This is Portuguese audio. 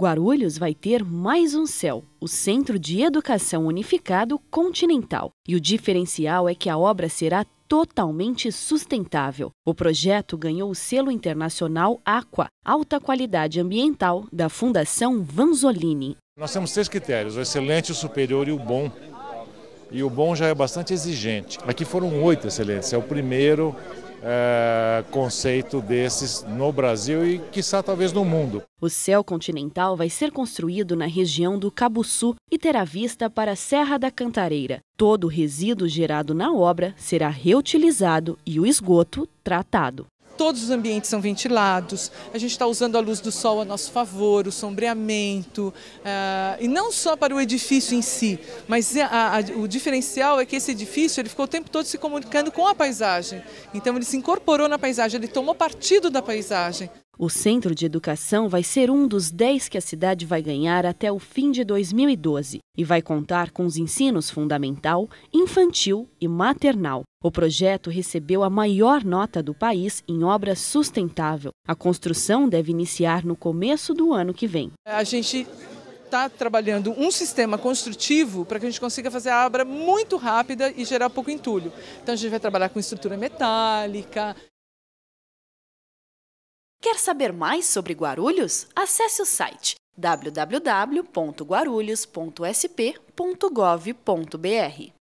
Guarulhos vai ter mais um céu, o Centro de Educação Unificado Continental. E o diferencial é que a obra será totalmente sustentável. O projeto ganhou o selo internacional Aqua, alta qualidade ambiental, da Fundação Vanzolini. Nós temos três critérios: o excelente, o superior e o bom e o bom já é bastante exigente. Aqui foram oito excelências, é o primeiro é, conceito desses no Brasil e, quiçá, talvez no mundo. O céu continental vai ser construído na região do Cabuçu e terá vista para a Serra da Cantareira. Todo o resíduo gerado na obra será reutilizado e o esgoto tratado todos os ambientes são ventilados, a gente está usando a luz do sol a nosso favor, o sombreamento, uh, e não só para o edifício em si, mas é a, a, o diferencial é que esse edifício ele ficou o tempo todo se comunicando com a paisagem, então ele se incorporou na paisagem, ele tomou partido da paisagem. O centro de educação vai ser um dos 10 que a cidade vai ganhar até o fim de 2012 e vai contar com os ensinos fundamental, infantil e maternal. O projeto recebeu a maior nota do país em obra sustentável. A construção deve iniciar no começo do ano que vem. A gente está trabalhando um sistema construtivo para que a gente consiga fazer a obra muito rápida e gerar pouco entulho. Então a gente vai trabalhar com estrutura metálica, Quer saber mais sobre Guarulhos? Acesse o site www.guarulhos.sp.gov.br.